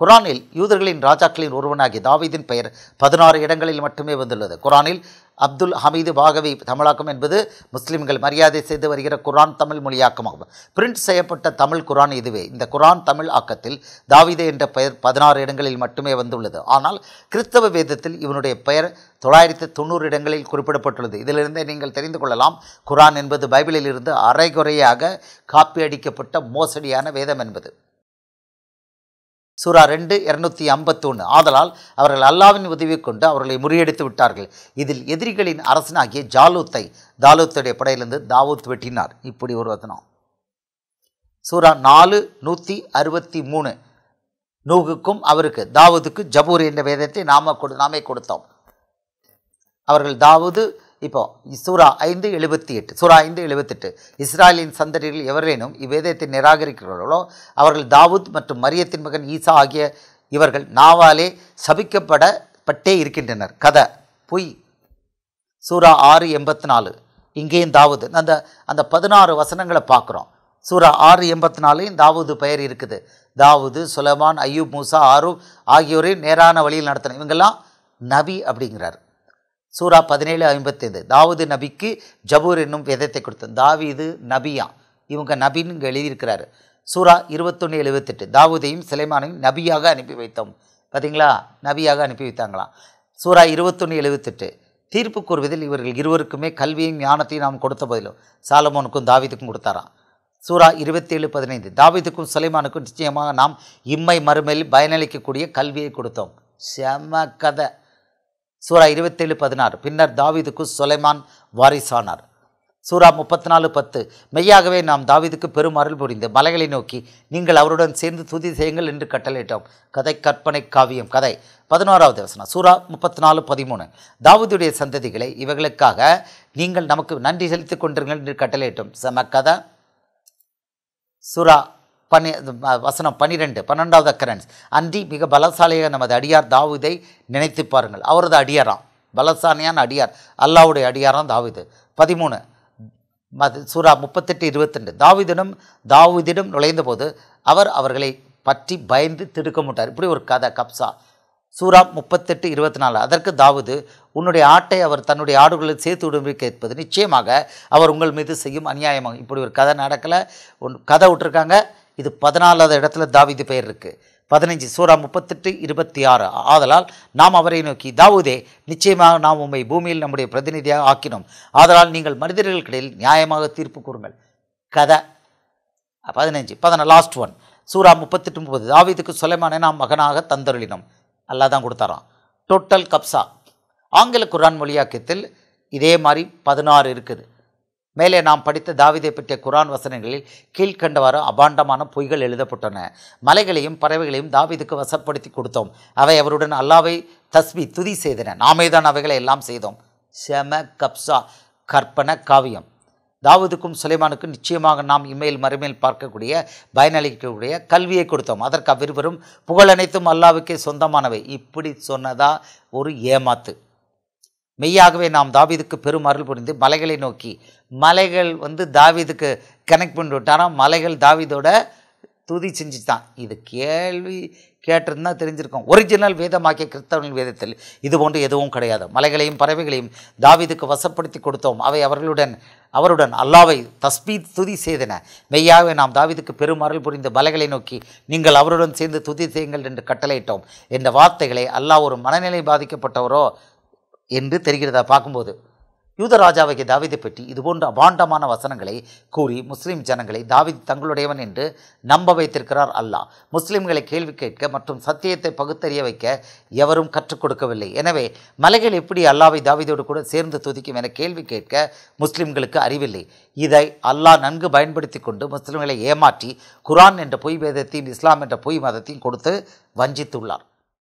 குரானில் யூதர்களின் ராஜாக்களின் ஒருவனாகிய தாவீதின் பெயர் பதினாறு இடங்களில் மட்டுமே வந்துள்ளது குரானில் அப்துல் ஹமீது பாகவி தமிழாக்கம் என்பது முஸ்லிம்கள் மரியாதை செய்து வருகிற குரான் தமிழ் மொழியாக்கமாகும் பிரிண்ட் செய்யப்பட்ட தமிழ் குரான் இதுவே இந்த குரான் தமிழ் ஆக்கத்தில் தாவிதே என்ற பெயர் பதினாறு இடங்களில் மட்டுமே வந்துள்ளது ஆனால் கிறிஸ்தவ வேதத்தில் இவனுடைய பெயர் தொள்ளாயிரத்து தொண்ணூறு இடங்களில் குறிப்பிடப்பட்டுள்ளது இதிலிருந்தே நீங்கள் தெரிந்து கொள்ளலாம் குரான் என்பது பைபிளில் இருந்து அரைகுறையாக காப்பி அடிக்கப்பட்ட மோசடியான வேதம் என்பது சூரா ரெண்டு இரநூத்தி ஐம்பத்தொன்று ஆதலால் அவர்கள் அல்லாவின் உதவி கொண்டு அவர்களை முறியடித்து விட்டார்கள் இதில் எதிரிகளின் அரசனாகிய ஜாலூத்தை தாலூத்துடைய படையிலிருந்து தாவூத் வெட்டினார் இப்படி ஒரு வதனம் சூரா நாலு நூற்றி அறுபத்தி மூணு நூகுக்கும் அவருக்கு தாவூதுக்கு ஜபூர் என்ற வேதத்தை நாம கொடு நாமே கொடுத்தோம் அவர்கள் தாவூது இப்போது சூரா ஐந்து எழுபத்தி எட்டு சூரா ஐந்து எழுபத்தெட்டு இஸ்ராயலின் சந்தடியில் எவரேனும் இவ்வேதத்தை நிராகரிக்கிறார்களோ அவர்கள் தாவூத் மற்றும் மரியத்தின் மகன் ஈசா ஆகிய இவர்கள் நாவாலே சபிக்கப்படப்பட்டே இருக்கின்றனர் கதை பொய் சூரா ஆறு எண்பத்தி நாலு இங்கேயும் தாவூது அந்த அந்த பதினாறு வசனங்களை பார்க்குறோம் சூரா ஆறு எண்பத்தி நாலு தாவூது பெயர் இருக்குது தாவூது சுலமான் ஐயூப் மூசா ஆரூப் ஆகியோரை நேரான வழியில் நடத்தின இவங்கெல்லாம் நபி அப்படிங்கிறார் சூரா பதினேழு ஐம்பத்தைந்து தாவூது நபிக்கு ஜபூர் என்னும் விதத்தை கொடுத்தது தாவீது நபியா இவங்க நபின்னு இங்கே எழுதியிருக்கிறாரு சூரா இருபத்தொன்று எழுபத்தெட்டு தாவூதையும் சிலைமானையும் நபியாக அனுப்பி வைத்தோம் பார்த்தீங்களா நபியாக அனுப்பி வைத்தாங்களாம் சூரா இருபத்தொன்று எழுபத்தெட்டு தீர்ப்பு கூறுவதில் இவர்கள் இருவருக்குமே கல்வியும் ஞானத்தையும் நாம் கொடுத்த போதிலும் சாலமோனுக்கும் தாவிதுக்கும் கொடுத்தாராம் சூரா இருபத்தேழு பதினைந்து தாவிதுக்கும் சுலைமானுக்கும் நிச்சயமாக நாம் இம்மை மறுமையில் பயனளிக்கக்கூடிய கல்வியை கொடுத்தோம் செம கதை சூரா இருபத்தேழு பதினாறு பின்னர் தாவிதுக்கு சுலைமான் வாரிசானார் சூரா முப்பத்தி நாலு பத்து மெய்யாகவே நாம் தாவிதுக்கு அருள் புரிந்து மலைகளை நோக்கி நீங்கள் அவருடன் சேர்ந்து துதி செய்யுங்கள் என்று கட்டளையிட்டோம் கதை கற்பனை காவியம் கதை பதினோராவது வசனம் சூரா முப்பத்தி நாலு பதிமூணு தாவிதுடைய சந்ததிகளை இவர்களுக்காக நீங்கள் நமக்கு நன்றி செலுத்திக் கொண்டிருங்கள் என்று கட்டளையிட்டோம் செம கதை சூரா பன்னி வசனம் பன்னிரெண்டு பன்னெண்டாவது அக்கரன்ஸ் அன்றி மிக பலசாலியாக நமது அடியார் தாவூதை நினைத்து பாருங்கள் அவரது அடியாராம் பலசாலியான அடியார் அல்லாவுடைய அடியாராம் தாவூது பதிமூணு மது சூரா முப்பத்தெட்டு இருபத்தெண்டு தாவிதிடம் தாவூதிடம் நுழைந்த போது அவர் அவர்களை பற்றி பயந்து திடுக்க மாட்டார் இப்படி ஒரு கதை கப்சா சூரா முப்பத்தெட்டு இருபத்தி நாலு அதற்கு தாவுது உன்னுடைய ஆட்டை அவர் தன்னுடைய ஆடுகளில் சேர்த்து விடும்படி கேட்பது நிச்சயமாக அவர் உங்கள் மீது செய்யும் அநியாயமாகும் இப்படி ஒரு கதை நடக்கலை ஒன் கதை விட்டுருக்காங்க இது பதினாலாவது இடத்துல தாவிது பெயர் இருக்குது பதினஞ்சு சூறா முப்பத்தெட்டு இருபத்தி ஆறு ஆதலால் நாம் அவரை நோக்கி தாவூதே நிச்சயமாக நாம் உம்மை பூமியில் நம்முடைய பிரதிநிதியாக ஆக்கினோம் ஆதலால் நீங்கள் மனிதர்களுக்கிடையில் நியாயமாக தீர்ப்பு கூறுங்கள் கதை பதினஞ்சு பதினா லாஸ்ட் ஒன் சூறா முப்பத்தெட்டு முப்பது தாவிதுக்கு சுலைமானை நாம் மகனாக தந்தருளினோம் அல்லா தான் கொடுத்தாராம் டோட்டல் கப்சா ஆங்கில குரான் மொழியாக்கியத்தில் இதே மாதிரி பதினாறு இருக்குது மேலே நாம் படித்த தாவிதை பற்றிய குரான் வசனங்களில் கீழ்கண்டவாறு அபாண்டமான பொய்கள் எழுதப்பட்டன மலைகளையும் பறவைகளையும் தாவிதுக்கு வசப்படுத்தி கொடுத்தோம் அவை அவருடன் அல்லாவை தஸ்வி துதி செய்தன நாமே தான் அவைகளை எல்லாம் செய்தோம் செம கப்சா கற்பன காவியம் தாவூதுக்கும் சுலைமானுக்கும் நிச்சயமாக நாம் இம்மையில் மறுமையில் பார்க்கக்கூடிய பயனளிக்கக்கூடிய கல்வியை கொடுத்தோம் அதற்கு அவ்விருவரும் புகழ் அனைத்தும் அல்லாவுக்கே சொந்தமானவை இப்படி சொன்னதா ஒரு ஏமாத்து மெய்யாகவே நாம் தாவிதுக்கு பெரும் அருள் புரிந்து மலைகளை நோக்கி மலைகள் வந்து தாவிதுக்கு கனெக்ட் பண்ணி விட்டாராம் மலைகள் தாவிதோட துதி செஞ்சுட்டான் இது கேள்வி கேட்டிருந்தா தெரிஞ்சிருக்கும் ஒரிஜினல் வேதமாக்கிய கிறிஸ்தவனின் வேதத்தில் இது போன்று எதுவும் கிடையாது மலைகளையும் பறவைகளையும் தாவிதுக்கு வசப்படுத்தி கொடுத்தோம் அவை அவர்களுடன் அவருடன் அல்லாவை தஸ்பீ துதி செய்தன மெய்யாகவே நாம் தாவிதுக்கு பெரும் அருள் புரிந்து மலைகளை நோக்கி நீங்கள் அவருடன் சேர்ந்து துதி செய்யுங்கள் என்று கட்டளையிட்டோம் என்ற வார்த்தைகளை அல்லாஹ் ஒரு மனநிலை பாதிக்கப்பட்டவரோ என்று தெரிகிறதா பார்க்கும்போது யூதராஜாவைக்கு தாவிதை பற்றி இதுபோன்ற அபாண்டமான வசனங்களை கூறி முஸ்லீம் ஜனங்களை தாவித் தங்களுடையவன் என்று நம்ப வைத்திருக்கிறார் அல்லாஹ் முஸ்லீம்களை கேள்வி கேட்க மற்றும் சத்தியத்தை பகுத்தறிய வைக்க எவரும் கற்றுக் கொடுக்கவில்லை எனவே மலைகள் எப்படி அல்லாவை தாவிதோடு கூட சேர்ந்து துதிக்கும் என கேள்வி கேட்க முஸ்லீம்களுக்கு அறிவில்லை இதை அல்லாஹ் நன்கு பயன்படுத்தி கொண்டு முஸ்லீம்களை ஏமாற்றி குரான் என்ற பொய் வேதத்தையும் இஸ்லாம் என்ற பொய் மதத்தையும் கொடுத்து வஞ்சித்துள்ளார்